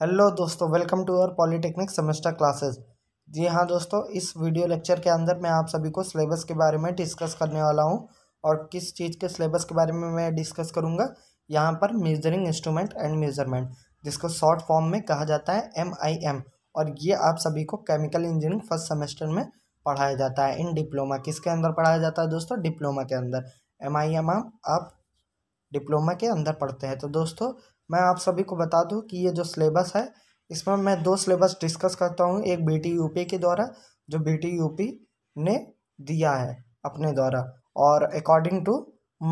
hello दोस्तों welcome to our polytechnic semester classes जी हाँ दोस्तों इस वीडियो लेक्चर के अंदर मैं आप सभी को सिलेबस के बारे में डिस्कस करने वाला हूँ और किस चीज़ के सिलेबस के बारे में मैं डिस्कस करूँगा यहाँ पर मेजरिंग इंस्ट्रूमेंट एंड मेजरमेंट जिसको शॉर्ट फॉर्म में कहा जाता है एम और ये आप सभी को केमिकल इंजीनियरिंग फर्स्ट सेमेस्टर में पढ़ाया जाता है इन डिप्लोमा किसके अंदर पढ़ाया जाता है दोस्तों डिप्लोमा के अंदर एम आई एम एम आप डिप्लोमा के अंदर पढ़ते हैं तो दोस्तों मैं आप सभी को बता दूं कि ये जो सिलेबस है इसमें मैं दो सिलेबस डिस्कस करता हूँ एक बी टी यू पी के द्वारा जो बी टी यू पी ने दिया है अपने द्वारा और अकॉर्डिंग टू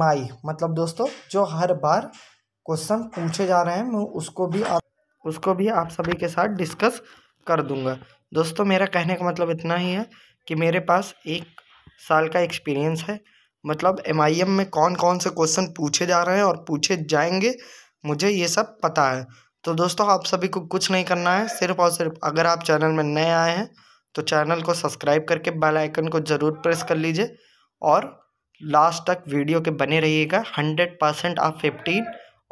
माई मतलब दोस्तों जो हर बार क्वेश्चन पूछे जा रहे हैं मैं उसको भी आप उसको भी आप सभी के साथ डिस्कस कर दूंगा दोस्तों मेरा कहने का मतलब इतना ही है कि मेरे पास एक साल का एक्सपीरियंस है मतलब एम आई एम में कौन कौन से क्वेश्चन पूछे जा रहे हैं और पूछे जाएंगे मुझे ये सब पता है तो दोस्तों आप सभी को कुछ नहीं करना है सिर्फ और सिर्फ अगर आप चैनल में नए आए हैं तो चैनल को सब्सक्राइब करके बेल आइकन को ज़रूर प्रेस कर लीजिए और लास्ट तक वीडियो के बने रहिएगा हंड्रेड परसेंट आप fifteen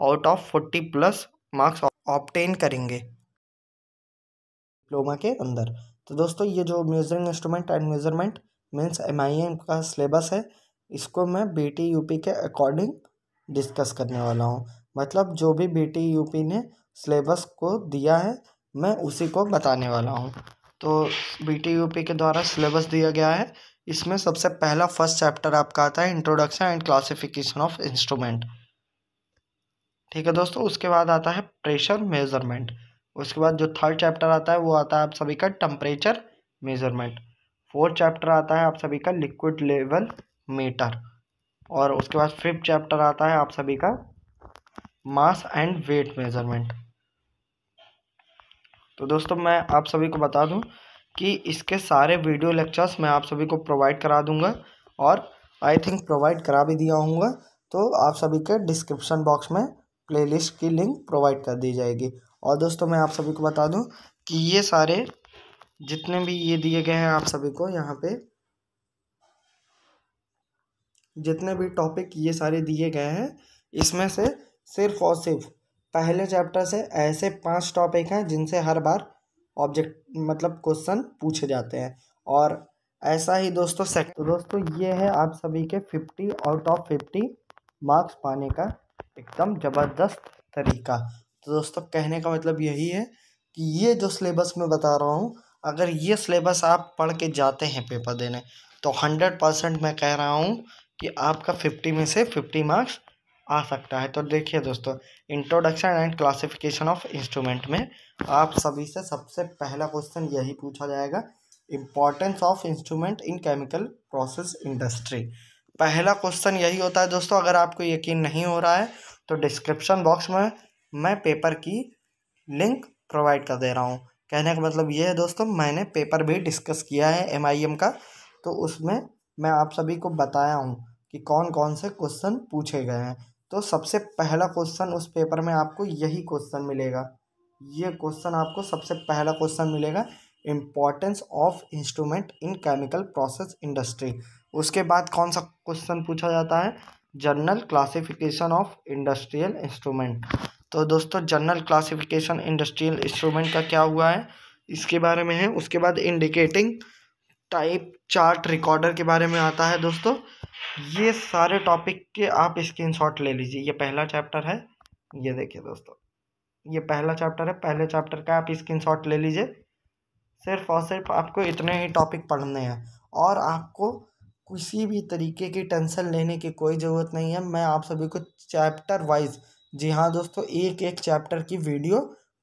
out of forty plus marks obtain करेंगे डिप्लोमा के अंदर तो दोस्तों ये जो measuring instrument and measurement means M I M का सिलेबस है इसको मैं बी टी यू पी के अकॉर्डिंग डिस्कस करने वाला हूँ मतलब जो भी बी टी यू पी ने सिलेबस को दिया है मैं उसी को बताने वाला हूँ तो बी टी यू पी के द्वारा सिलेबस दिया गया है इसमें सबसे पहला फर्स्ट चैप्टर आपका आता है introduction and classification of instrument ठीक है दोस्तों उसके बाद आता है प्रेशर मेजरमेंट उसके बाद जो थर्ड चैप्टर आता है वो आता है आप सभी का टम्परेचर मेज़रमेंट फोर्थ चैप्टर आता है आप सभी का लिक्विड लेवल मीटर और उसके बाद फिफ्थ चैप्टर आता है आप सभी का मास एंड वेट मेज़रमेंट तो दोस्तों मैं आप सभी को बता दूं कि इसके सारे वीडियो लेक्चर्स मैं आप सभी को प्रोवाइड करा दूंगा और आई थिंक प्रोवाइड करा भी दिया हूँगा तो आप सभी के डिस्क्रिप्शन बॉक्स में प्लेलिस्ट की लिंक प्रोवाइड कर दी जाएगी और दोस्तों मैं आप सभी को बता दूं कि ये सारे जितने भी ये दिए गए हैं आप सभी को यहाँ पे जितने भी टॉपिक ये सारे दिए गए हैं इसमें से सिर्फ और सिर्फ पहले चैप्टर से ऐसे पांच टॉपिक हैं जिनसे हर बार ऑब्जेक्ट मतलब क्वेश्चन पूछे जाते हैं और ऐसा ही दोस्तों सेक्ट तो दोस्तों ये है आप सभी के fifty out of fifty marks पाने का एकदम ज़बरदस्त तरीका तो दोस्तों कहने का मतलब यही है कि ये जो सिलेबस मैं बता रहा हूँ अगर ये सिलेबस आप पढ़ के जाते हैं पेपर देने तो हंड्रेड परसेंट मैं कह रहा हूँ कि आपका फिफ्टी में से फिफ्टी मार्क्स आ सकता है तो देखिए दोस्तों introduction and classification of instrument में आप सभी से सबसे पहला क्वेश्चन यही पूछा जाएगा importance of instrument in chemical process industry पहला क्वेश्चन यही होता है दोस्तों अगर आपको यकीन नहीं हो रहा है तो डिस्क्रिप्शन बॉक्स में मैं पेपर की लिंक प्रोवाइड कर दे रहा हूँ कहने का मतलब ये है दोस्तों मैंने पेपर भी डिस्कस किया है एम आई एम का तो उसमें मैं आप सभी को बताया हूँ कि कौन कौन से क्वेश्चन पूछे गए हैं तो सबसे पहला क्वेश्चन उस पेपर में आपको यही क्वेश्चन मिलेगा ये क्वेश्चन आपको सबसे पहला क्वेश्चन मिलेगा importance of instrument in chemical process industry उसके बाद कौन सा क्वेश्चन पूछा जाता है general classification of industrial instrument तो दोस्तों जनरल क्लासिफिकेशन इंडस्ट्रियल इंस्ट्रूमेंट का क्या हुआ है इसके बारे में है उसके बाद इंडिकेटिंग टाइप चार्ट रिकॉर्डर के बारे में आता है दोस्तों ये सारे टॉपिक के आप स्क्रीनशॉट ले लीजिए ये पहला चैप्टर है ये देखिए दोस्तों ये पहला चैप्टर है पहले चैप्टर का आप स्क्रीनशॉट ले लीजिए सिर्फ और सिर्फ आपको इतने ही टॉपिक पढ़ने हैं और आपको किसी भी तरीके की टेंशन लेने की कोई ज़रूरत नहीं है मैं आप सभी को चैप्टर वाइज जी हाँ दोस्तों एक एक चैप्टर की वीडियो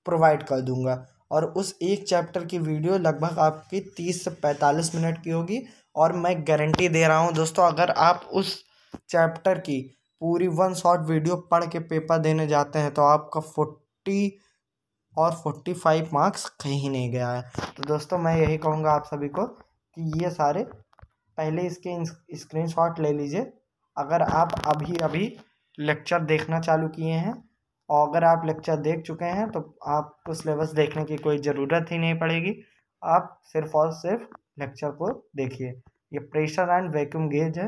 प्रोवाइड कर दूंगा और उस एक चैप्टर की वीडियो लगभग आपकी तीस से पैंतालीस मिनट की होगी और मैं गारंटी दे रहा हूँ दोस्तों अगर आप उस चैप्टर की पूरी वन शॉट वीडियो पढ़ के पेपर देने जाते हैं तो आपका फोर्टी और फोर्टी फाइव मार्क्स कहीं नहीं गया है तो दोस्तों मैं यही कहूँगा आप सभी को कि ये सारे पहले इसके शॉट ले लीजिए अगर आप अभी अभी लेक्चर देखना चालू किए हैं और अगर आप लेक्चर देख चुके हैं तो आपको सिलेबस देखने की कोई ज़रूरत ही नहीं पड़ेगी आप सिर्फ और सिर्फ लेक्चर को देखिए ये प्रेशर एंड वैक्यूम गेज है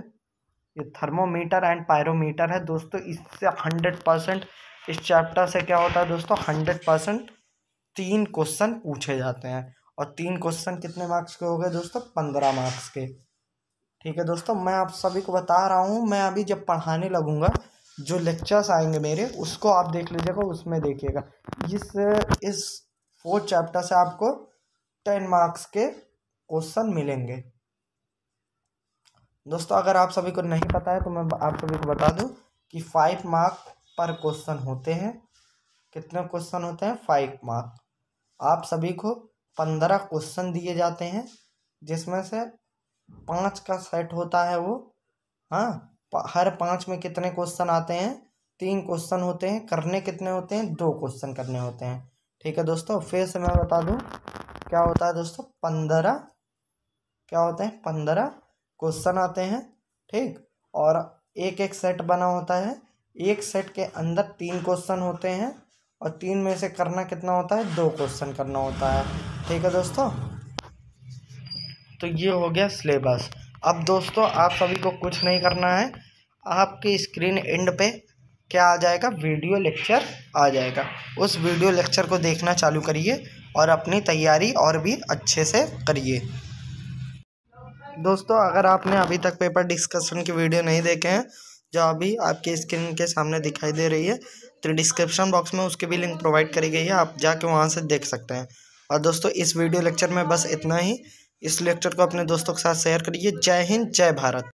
ये थर्मोमीटर एंड पायरोमीटर है दोस्तों इससे हंड्रेड परसेंट इस चैप्टर से क्या होता है दोस्तों हंड्रेड परसेंट तीन क्वेश्चन पूछे जाते हैं और तीन क्वेश्चन कितने मार्क्स के हो गए दोस्तों पंद्रह मार्क्स के ठीक है दोस्तों मैं आप सभी को बता रहा हूँ मैं अभी जब पढ़ाने लगूँगा जो लेक्चर्स आएंगे मेरे उसको आप देख लीजिएगा उसमें देखिएगा इस इस फोर्थ चैप्टर से आपको टेन मार्क्स के क्वेश्चन मिलेंगे दोस्तों अगर आप सभी को नहीं पता है तो मैं आप सभी को बता दूं कि फाइव मार्क पर क्वेश्चन होते हैं कितने क्वेश्चन होते हैं फाइव मार्क आप सभी को पंद्रह क्वेश्चन दिए जाते हैं जिसमें से पाँच का सेट होता है वो हाँ हर पाँच में कितने क्वेश्चन आते हैं तीन क्वेश्चन होते हैं करने कितने होते हैं दो क्वेश्चन करने होते हैं ठीक है दोस्तों फिर से मैं बता दूं क्या होता है दोस्तों पंद्रह क्या होते हैं पंद्रह क्वेश्चन आते हैं ठीक और एक एक सेट बना होता है एक सेट के अंदर तीन क्वेश्चन होते हैं और तीन में से करना कितना होता है दो क्वेश्चन करना होता है ठीक है दोस्तों तो ये हो गया सिलेबस अब दोस्तों आप सभी को कुछ नहीं करना है आपकी स्क्रीन एंड पे क्या आ जाएगा वीडियो लेक्चर आ जाएगा उस वीडियो लेक्चर को देखना चालू करिए और अपनी तैयारी और भी अच्छे से करिए दोस्तों अगर आपने अभी तक पेपर डिस्कशन की वीडियो नहीं देखे हैं जो अभी आपके स्क्रीन के सामने दिखाई दे रही है तो डिस्क्रिप्शन बॉक्स में उसकी भी लिंक प्रोवाइड करी गई है आप जाके वहाँ से देख सकते हैं और दोस्तों इस वीडियो लेक्चर में बस इतना ही इस लेक्चर को अपने दोस्तों के साथ शेयर करिए जय हिंद जय भारत